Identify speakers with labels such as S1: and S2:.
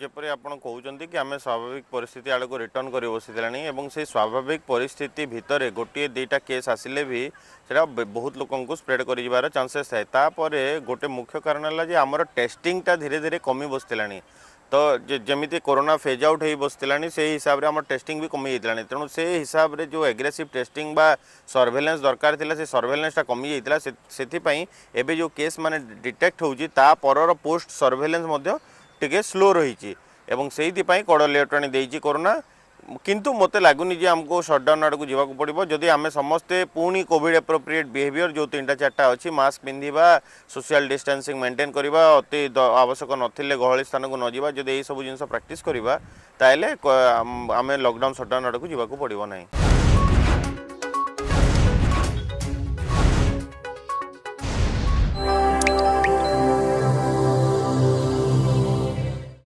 S1: जपर आप कहते कि आम स्वाभाविक पिस्थित आड़क रिटर्न कर बसी से स्वाभाविक पिस्थित भितर गोटे दुटा केस आसिले भी से बहुत लोग स्प्रेड कर चान्सेस थाएर गोटे मुख्य कारण है आम धीरे धीरे कमी बसला तो जमी कोरोना फेज आउट हो बसला से हिसाब से आम टेस्ट भी कमी जाता है तेणु से हिसाब से जो एग्रेसीव टेस्ट बा सर्भेलान्स दरकार था से सर्भेलान्सटा कमी जाता है से जो केस मैंने डिटेक्ट हो पर पोस्ट सर्भेलान्स টিকে ସ୍ଲୋ ରହିଛି ଏବଂ ସେଇଥିପାଇଁ କଡ଼ ଲେଟୁଆଣି ଦେଇଛି କରୋନା କିନ୍ତୁ ମୋତେ ଲାଗୁନି ଯେ ଆମକୁ ସଟ୍ଡାଉନ୍ ଆଡ଼କୁ ଯିବାକୁ ପଡ଼ିବ ଯଦି ଆମେ ସମସ୍ତେ ପୁଣି କୋଭିଡ଼ ଆପ୍ରୋପ୍ରିଏଟ୍ ବିହେଭିଅର୍ ଯେଉଁ ତିନିଟା ଚାରିଟା ଅଛି ମାସ୍କ ପିନ୍ଧିବା ସୋସିଆଲ୍ ଡିଷ୍ଟାନ୍ସିଂ ମେଣ୍ଟେନ୍ କରିବା ଅତି ଆବଶ୍ୟକ ନଥିଲେ ଗହଳି ସ୍ଥାନକୁ ନ ଯିବା ଯଦି ଏହିସବୁ ଜିନିଷ ପ୍ରାକ୍ଟିସ୍ କରିବା ତାହେଲେ ଆମେ ଲକଡାଉନ୍ ସଟ୍ଡାଉନ୍ ଆଡ଼କୁ ଯିବାକୁ ପଡ଼ିବ ନାହିଁ